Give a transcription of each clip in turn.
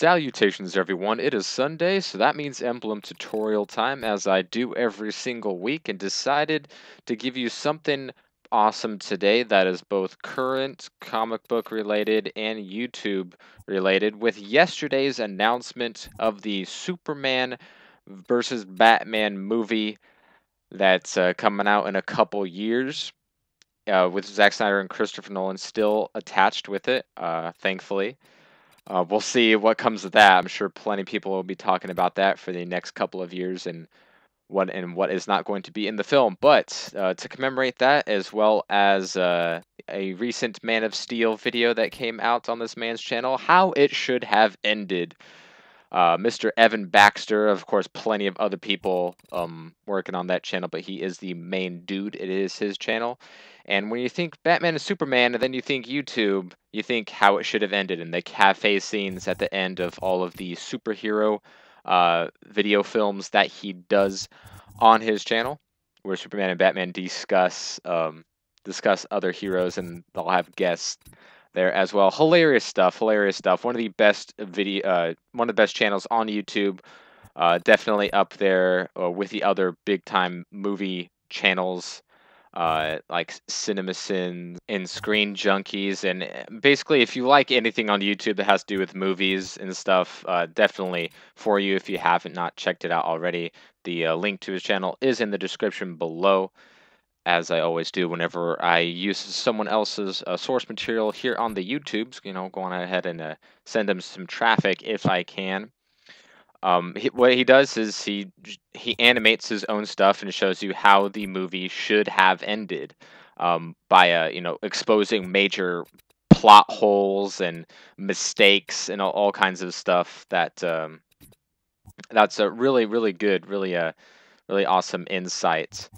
Salutations everyone, it is Sunday, so that means emblem tutorial time as I do every single week and decided to give you something awesome today that is both current, comic book related, and YouTube related with yesterday's announcement of the Superman versus Batman movie that's uh, coming out in a couple years. Uh, with Zack Snyder and Christopher Nolan still attached with it, uh, thankfully uh, we'll see what comes of that. I'm sure plenty of people will be talking about that for the next couple of years and what and what is not going to be in the film. But uh, to commemorate that, as well as uh, a recent Man of Steel video that came out on this man's channel, how it should have ended. Uh, Mr. Evan Baxter, of course, plenty of other people um, working on that channel, but he is the main dude. It is his channel. And when you think Batman and Superman, and then you think YouTube, you think how it should have ended in the cafe scenes at the end of all of the superhero uh, video films that he does on his channel, where Superman and Batman discuss um, discuss other heroes, and they'll have guests there as well. Hilarious stuff, hilarious stuff. One of the best video, uh, one of the best channels on YouTube. Uh, definitely up there uh, with the other big time movie channels uh, like CinemaSins and Screen Junkies. And eh, basically, if you like anything on YouTube that has to do with movies and stuff, uh, definitely for you if you haven't not checked it out already. The uh, link to his channel is in the description below as I always do whenever I use someone else's uh, source material here on the YouTubes, you know, going ahead and uh, send them some traffic if I can. Um, he, what he does is he he animates his own stuff and shows you how the movie should have ended um, by uh, you know exposing major plot holes and mistakes and all, all kinds of stuff that um, that's a really really good really a uh, really awesome insight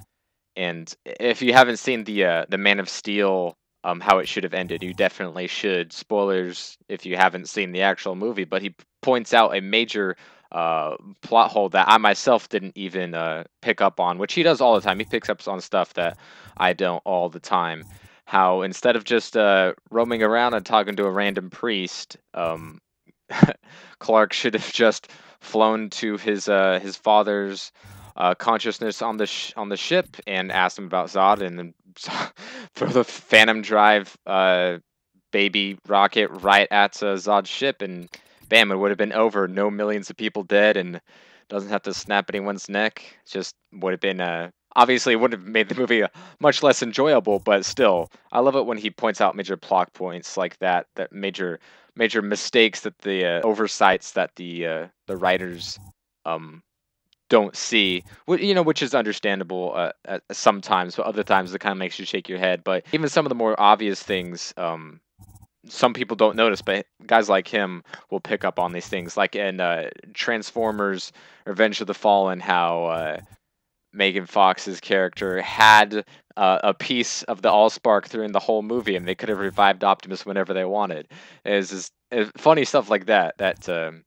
and if you haven't seen the uh, the Man of Steel, um, how it should have ended, you definitely should. Spoilers if you haven't seen the actual movie, but he points out a major uh, plot hole that I myself didn't even uh, pick up on, which he does all the time. He picks up on stuff that I don't all the time. How instead of just uh, roaming around and talking to a random priest, um, Clark should have just flown to his uh, his father's uh, consciousness on the sh- on the ship and asked him about Zod, and then throw the Phantom Drive uh, baby rocket right at uh, Zod's ship, and bam, it would have been over. No millions of people dead, and doesn't have to snap anyone's neck. Just would have been a uh, obviously it would have made the movie uh, much less enjoyable but still i love it when he points out major plot points like that that major major mistakes that the uh, oversights that the uh, the writers um don't see, you know, which is understandable uh, uh sometimes, but other times it kind of makes you shake your head. But even some of the more obvious things, um, some people don't notice, but guys like him will pick up on these things. Like in uh, Transformers: Revenge of the Fallen, how uh, Megan Fox's character had uh, a piece of the Allspark during the whole movie, and they could have revived Optimus whenever they wanted. It's just it's funny stuff like that that um,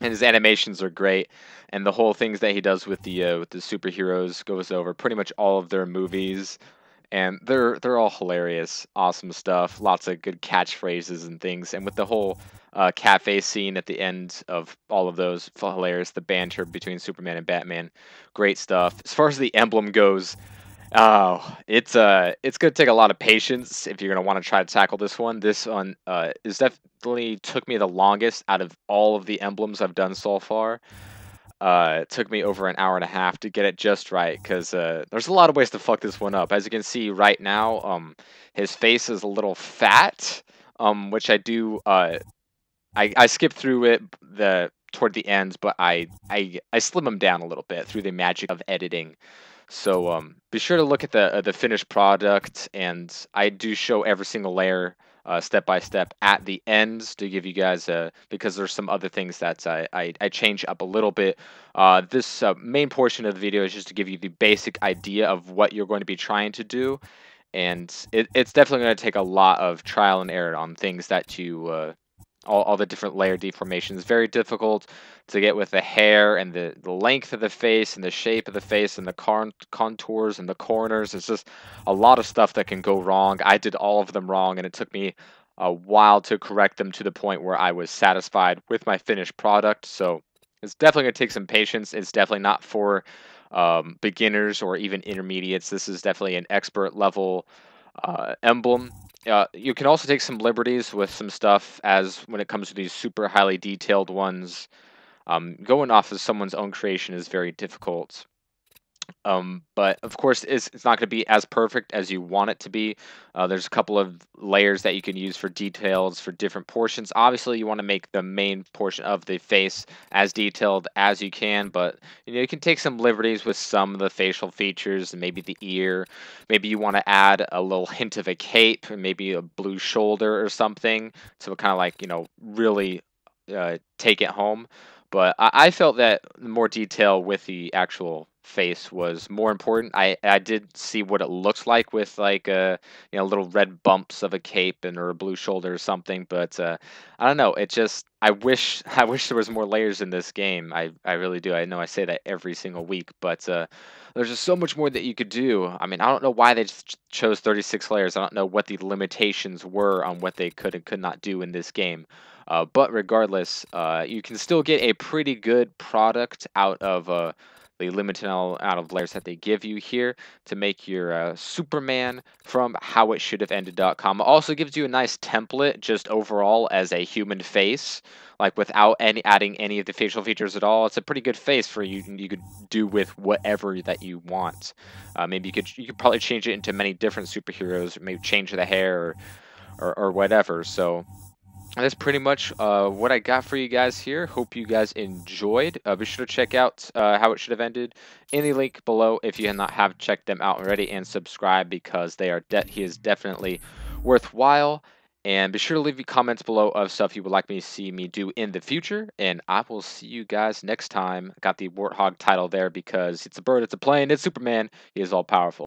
and his animations are great and the whole things that he does with the uh, with the superheroes goes over pretty much all of their movies and they're they're all hilarious awesome stuff lots of good catchphrases and things and with the whole uh, cafe scene at the end of all of those hilarious the banter between superman and batman great stuff as far as the emblem goes Oh, it's uh it's gonna take a lot of patience if you're gonna want to try to tackle this one. This one uh is definitely took me the longest out of all of the emblems I've done so far. Uh, it took me over an hour and a half to get it just right because uh, there's a lot of ways to fuck this one up. As you can see right now, um, his face is a little fat, um, which I do. Uh, I I skip through it the toward the end, but I I I slim him down a little bit through the magic of editing. So um, be sure to look at the uh, the finished product, and I do show every single layer uh, step by step at the ends to give you guys a because there's some other things that I, I, I change up a little bit. Uh, this uh, main portion of the video is just to give you the basic idea of what you're going to be trying to do. And it, it's definitely going to take a lot of trial and error on things that you uh, all, all, the different layer deformations. Very difficult to get with the hair and the, the length of the face and the shape of the face and the con contours and the corners. It's just a lot of stuff that can go wrong. I did all of them wrong, and it took me a while to correct them to the point where I was satisfied with my finished product. So it's definitely going to take some patience. It's definitely not for um, beginners or even intermediates. This is definitely an expert level uh, emblem uh, you can also take some liberties with some stuff as when it comes to these super highly detailed ones. Um, going off of someone's own creation is very difficult. Um, but of course, it's, it's not going to be as perfect as you want it to be. Uh, there's a couple of layers that you can use for details for different portions. Obviously, you want to make the main portion of the face as detailed as you can, but you know you can take some liberties with some of the facial features, maybe the ear. Maybe you want to add a little hint of a cape, maybe a blue shoulder or something to kind of like you know really uh, take it home. But I, I felt that more detail with the actual face was more important. I I did see what it looks like with like a uh, you know little red bumps of a cape and or a blue shoulder or something, but uh, I don't know. It just I wish I wish there was more layers in this game. I I really do. I know I say that every single week, but uh, there's just so much more that you could do. I mean, I don't know why they just chose 36 layers. I don't know what the limitations were on what they could and could not do in this game. Uh, but regardless, uh, you can still get a pretty good product out of a uh, the limited amount of layers that they give you here to make your uh, Superman from how it should have ended.com. Also gives you a nice template just overall as a human face, like without any adding any of the facial features at all. It's a pretty good face for you. You could do with whatever that you want. Uh, maybe you could you could probably change it into many different superheroes. Maybe change the hair or, or, or whatever. So that's pretty much uh, what I got for you guys here. Hope you guys enjoyed. Uh, be sure to check out uh, How It Should Have Ended in the link below if you have not have checked them out already and subscribe because they are he is definitely worthwhile. And be sure to leave your comments below of stuff you would like me to see me do in the future. And I will see you guys next time. Got the Warthog title there because it's a bird, it's a plane, it's Superman. He is all powerful.